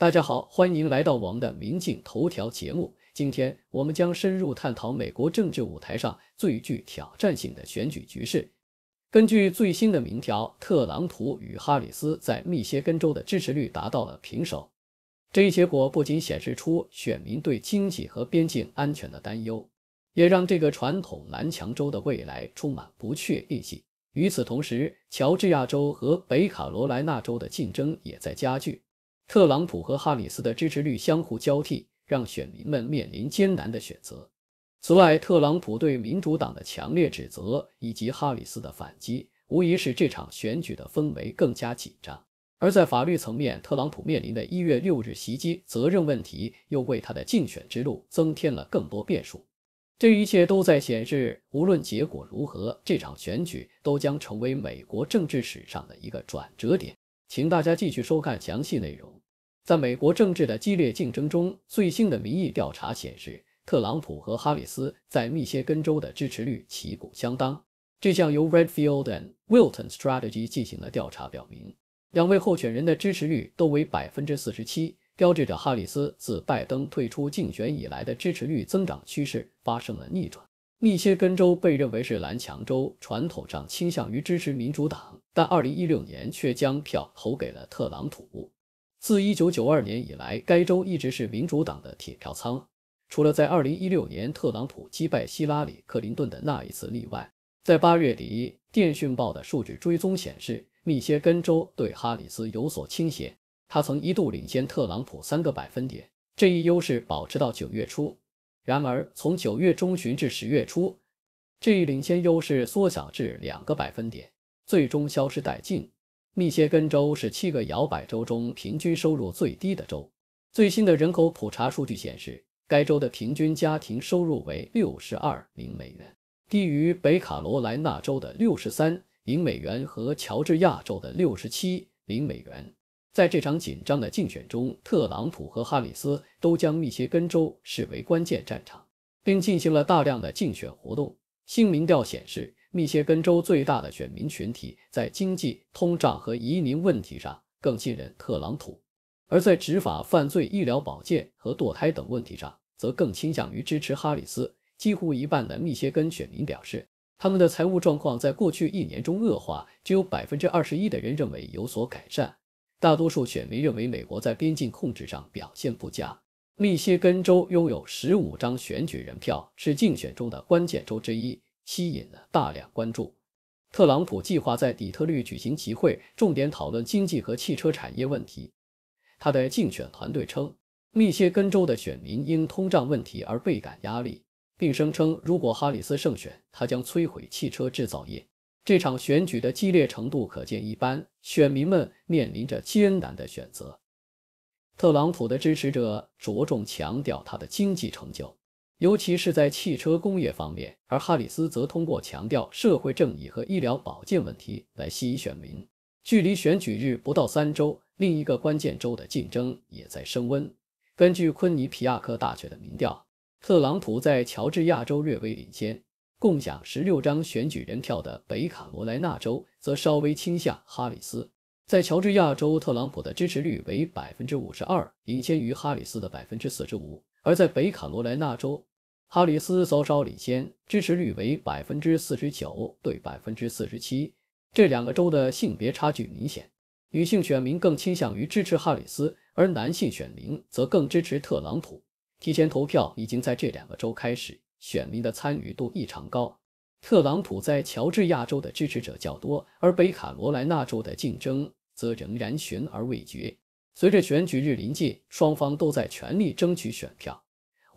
大家好，欢迎来到我们的《民进头条》节目。今天，我们将深入探讨美国政治舞台上最具挑战性的选举局势。根据最新的民调，特朗普与哈里斯在密歇根州的支持率达到了平手。这一结果不仅显示出选民对经济和边境安全的担忧，也让这个传统蓝强州的未来充满不确定性。与此同时，乔治亚州和北卡罗来纳州的竞争也在加剧。特朗普和哈里斯的支持率相互交替，让选民们面临艰难的选择。此外，特朗普对民主党的强烈指责以及哈里斯的反击，无疑使这场选举的氛围更加紧张。而在法律层面，特朗普面临的一月六日袭击责任问题，又为他的竞选之路增添了更多变数。这一切都在显示，无论结果如何，这场选举都将成为美国政治史上的一个转折点。请大家继续收看详细内容。在美国政治的激烈竞争中，最新的民意调查显示，特朗普和哈里斯在密歇根州的支持率旗鼓相当。这项由 Redfield and Wilton Strategy 进行的调查表明，两位候选人的支持率都为百分之四十七，标志着哈里斯自拜登退出竞选以来的支持率增长趋势发生了逆转。密歇根州被认为是蓝墙州，传统上倾向于支持民主党，但二零一六年却将票投给了特朗普。自一九九二年以来，该州一直是民主党的铁票仓。除了在二零一六年特朗普击败希拉里·克林顿的那一次例外，在八月底，《电讯报》的数据追踪显示，密歇根州对哈里斯有所倾斜。他曾一度领先特朗普三个百分点，这一优势保持到九月初。然而，从九月中旬至十月初，这一领先优势缩小至两个百分点，最终消失殆尽。密歇根州是七个摇摆州中平均收入最低的州。最新的人口普查数据显示，该州的平均家庭收入为六十二零美元，低于北卡罗来纳州的六十三零美元和乔治亚州的六十七零美元。在这场紧张的竞选中，特朗普和哈里斯都将密歇根州视为关键战场，并进行了大量的竞选活动。新民调显示。密歇根州最大的选民群体在经济、通胀和移民问题上更信任特朗普，而在执法、犯罪、医疗保健和堕胎等问题上，则更倾向于支持哈里斯。几乎一半的密歇根选民表示，他们的财务状况在过去一年中恶化，只有百分之二十一的人认为有所改善。大多数选民认为美国在边境控制上表现不佳。密歇根州拥有十五张选举人票，是竞选中的关键州之一。吸引了大量关注。特朗普计划在底特律举行集会，重点讨论经济和汽车产业问题。他的竞选团队称，密歇根州的选民因通胀问题而倍感压力，并声称如果哈里斯胜选，他将摧毁汽车制造业。这场选举的激烈程度可见一斑，选民们面临着艰难的选择。特朗普的支持者着重强调他的经济成就。尤其是在汽车工业方面，而哈里斯则通过强调社会正义和医疗保健问题来吸引选民。距离选举日不到三周，另一个关键州的竞争也在升温。根据昆尼皮亚克大学的民调，特朗普在乔治亚州略微领先，共享十六张选举人票的北卡罗来纳州则稍微倾向哈里斯。在乔治亚州，特朗普的支持率为百分之五十二，领先于哈里斯的百分之四十五；而在北卡罗来纳州，哈里斯稍稍领先，支持率为百分之四十九对百分之四十七。这两个州的性别差距明显，女性选民更倾向于支持哈里斯，而男性选民则更支持特朗普。提前投票已经在这两个州开始，选民的参与度异常高。特朗普在乔治亚州的支持者较多，而北卡罗来纳州的竞争则仍然悬而未决。随着选举日临近，双方都在全力争取选票。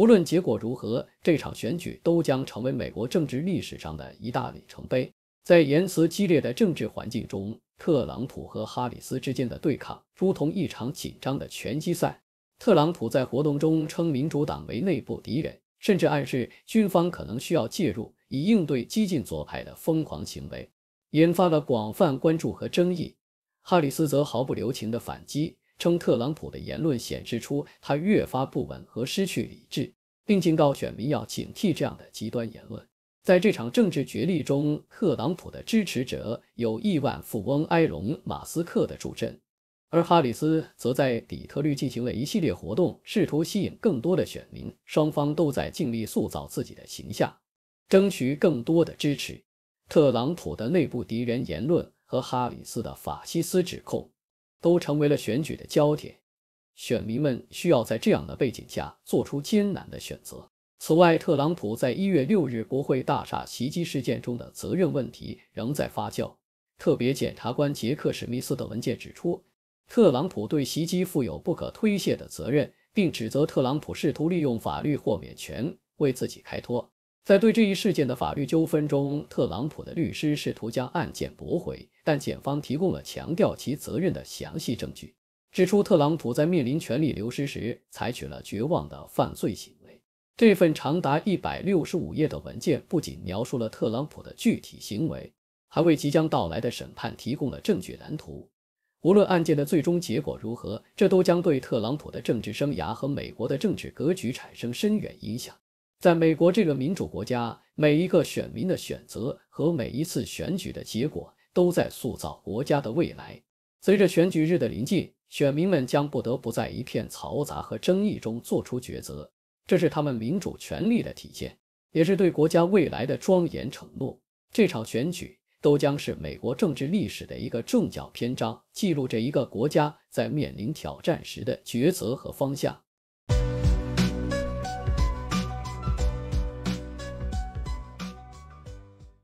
无论结果如何，这场选举都将成为美国政治历史上的一大里程碑。在言辞激烈的政治环境中，特朗普和哈里斯之间的对抗如同一场紧张的拳击赛。特朗普在活动中称民主党为内部敌人，甚至暗示军方可能需要介入以应对激进左派的疯狂行为，引发了广泛关注和争议。哈里斯则毫不留情地反击。称特朗普的言论显示出他越发不稳和失去理智，并警告选民要警惕这样的极端言论。在这场政治角力中，特朗普的支持者有亿万富翁埃隆·马斯克的助阵，而哈里斯则在底特律进行了一系列活动，试图吸引更多的选民。双方都在尽力塑造自己的形象，争取更多的支持。特朗普的内部敌人言论和哈里斯的法西斯指控。都成为了选举的焦点，选民们需要在这样的背景下做出艰难的选择。此外，特朗普在一月六日国会大厦袭击事件中的责任问题仍在发酵。特别检察官杰克·史密斯的文件指出，特朗普对袭击负有不可推卸的责任，并指责特朗普试图利用法律豁免权为自己开脱。在对这一事件的法律纠纷中，特朗普的律师试图将案件驳回，但检方提供了强调其责任的详细证据，指出特朗普在面临权力流失时采取了绝望的犯罪行为。这份长达一百六十五页的文件不仅描述了特朗普的具体行为，还为即将到来的审判提供了证据蓝图。无论案件的最终结果如何，这都将对特朗普的政治生涯和美国的政治格局产生深远影响。在美国这个民主国家，每一个选民的选择和每一次选举的结果，都在塑造国家的未来。随着选举日的临近，选民们将不得不在一片嘈杂和争议中做出抉择，这是他们民主权利的体现，也是对国家未来的庄严承诺。这场选举都将是美国政治历史的一个重要篇章，记录着一个国家在面临挑战时的抉择和方向。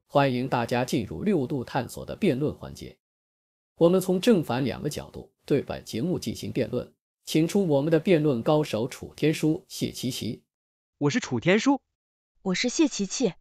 欢迎大家进入六度探索的辩论环节。我们从正反两个角度对本节目进行辩论，请出我们的辩论高手楚天舒、谢琪琪。我是楚天舒，我是谢琪琪。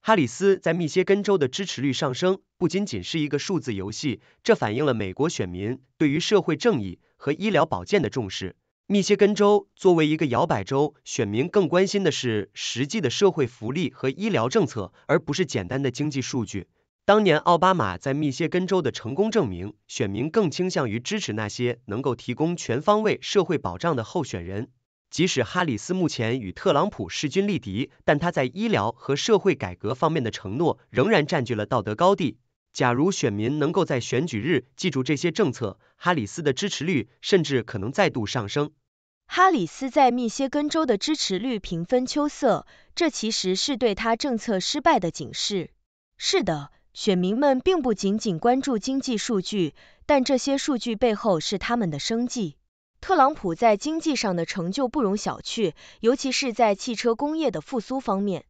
哈里斯在密歇根州的支持率上升，不仅仅是一个数字游戏，这反映了美国选民对于社会正义和医疗保健的重视。密歇根州作为一个摇摆州，选民更关心的是实际的社会福利和医疗政策，而不是简单的经济数据。当年奥巴马在密歇根州的成功证明，选民更倾向于支持那些能够提供全方位社会保障的候选人。即使哈里斯目前与特朗普势均力敌，但他在医疗和社会改革方面的承诺仍然占据了道德高地。假如选民能够在选举日记住这些政策，哈里斯的支持率甚至可能再度上升。哈里斯在密歇根州的支持率平分秋色，这其实是对他政策失败的警示。是的，选民们并不仅仅关注经济数据，但这些数据背后是他们的生计。特朗普在经济上的成就不容小觑，尤其是在汽车工业的复苏方面。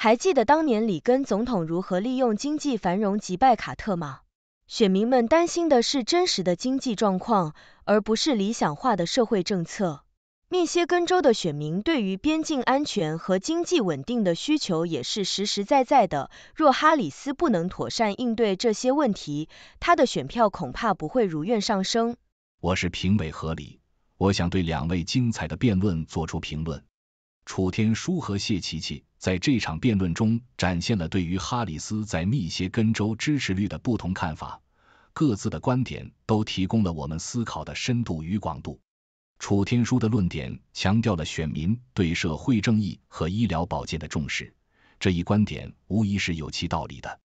还记得当年里根总统如何利用经济繁荣击败卡特吗？选民们担心的是真实的经济状况，而不是理想化的社会政策。密歇根州的选民对于边境安全和经济稳定的需求也是实实在在的。若哈里斯不能妥善应对这些问题，他的选票恐怕不会如愿上升。我是评委何里，我想对两位精彩的辩论做出评论。楚天舒和谢琪琪。在这场辩论中，展现了对于哈里斯在密歇根州支持率的不同看法，各自的观点都提供了我们思考的深度与广度。楚天舒的论点强调了选民对社会正义和医疗保健的重视，这一观点无疑是有其道理的。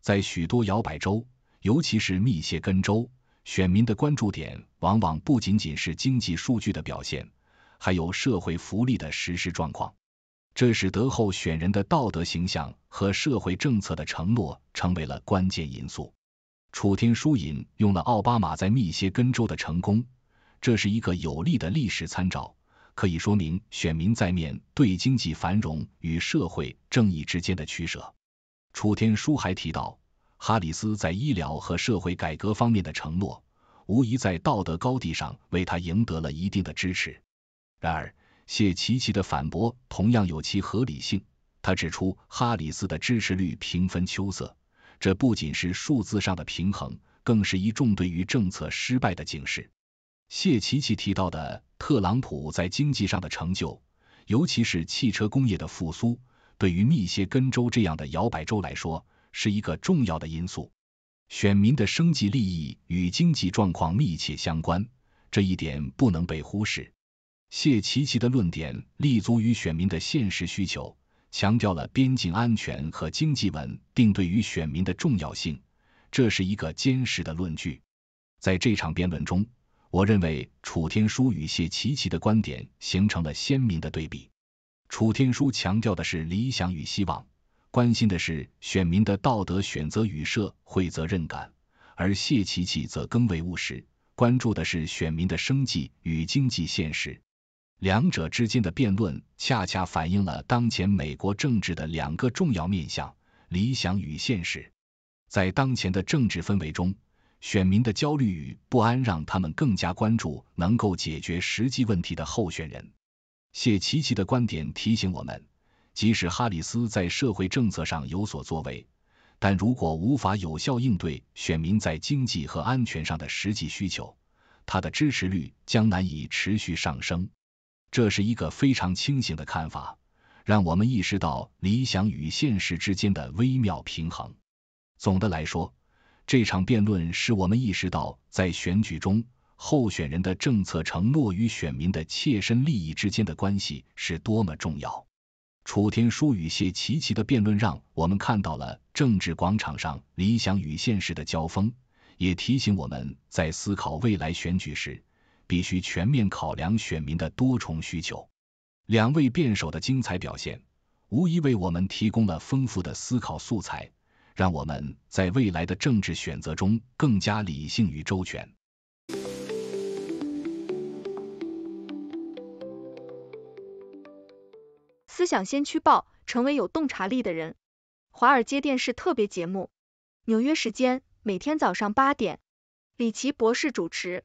在许多摇摆州，尤其是密歇根州，选民的关注点往往不仅仅是经济数据的表现，还有社会福利的实施状况。这使得候选人的道德形象和社会政策的承诺成为了关键因素。楚天书引用了奥巴马在密歇根州的成功，这是一个有力的历史参照，可以说明选民在面对经济繁荣与社会正义之间的取舍。楚天书还提到，哈里斯在医疗和社会改革方面的承诺，无疑在道德高地上为他赢得了一定的支持。然而，谢奇奇的反驳同样有其合理性。他指出，哈里斯的支持率平分秋色，这不仅是数字上的平衡，更是一众对于政策失败的警示。谢奇奇提到的特朗普在经济上的成就，尤其是汽车工业的复苏，对于密歇根州这样的摇摆州来说，是一个重要的因素。选民的生计利益与经济状况密切相关，这一点不能被忽视。谢琪琪的论点立足于选民的现实需求，强调了边境安全和经济稳定对于选民的重要性，这是一个坚实的论据。在这场辩论中，我认为楚天舒与谢琪琪的观点形成了鲜明的对比。楚天舒强调的是理想与希望，关心的是选民的道德选择与社会责任感，而谢琪琪则更为务实，关注的是选民的生计与经济现实。两者之间的辩论恰恰反映了当前美国政治的两个重要面向：理想与现实。在当前的政治氛围中，选民的焦虑与不安让他们更加关注能够解决实际问题的候选人。谢奇奇的观点提醒我们，即使哈里斯在社会政策上有所作为，但如果无法有效应对选民在经济和安全上的实际需求，他的支持率将难以持续上升。这是一个非常清醒的看法，让我们意识到理想与现实之间的微妙平衡。总的来说，这场辩论使我们意识到，在选举中，候选人的政策承诺与选民的切身利益之间的关系是多么重要。楚天舒与谢奇奇的辩论让我们看到了政治广场上理想与现实的交锋，也提醒我们在思考未来选举时。必须全面考量选民的多重需求。两位辩手的精彩表现，无疑为我们提供了丰富的思考素材，让我们在未来的政治选择中更加理性与周全。思想先驱报，成为有洞察力的人。华尔街电视特别节目，纽约时间每天早上八点，李奇博士主持。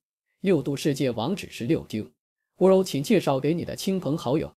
六度世界网址是六度 world，请介绍给你的亲朋好友。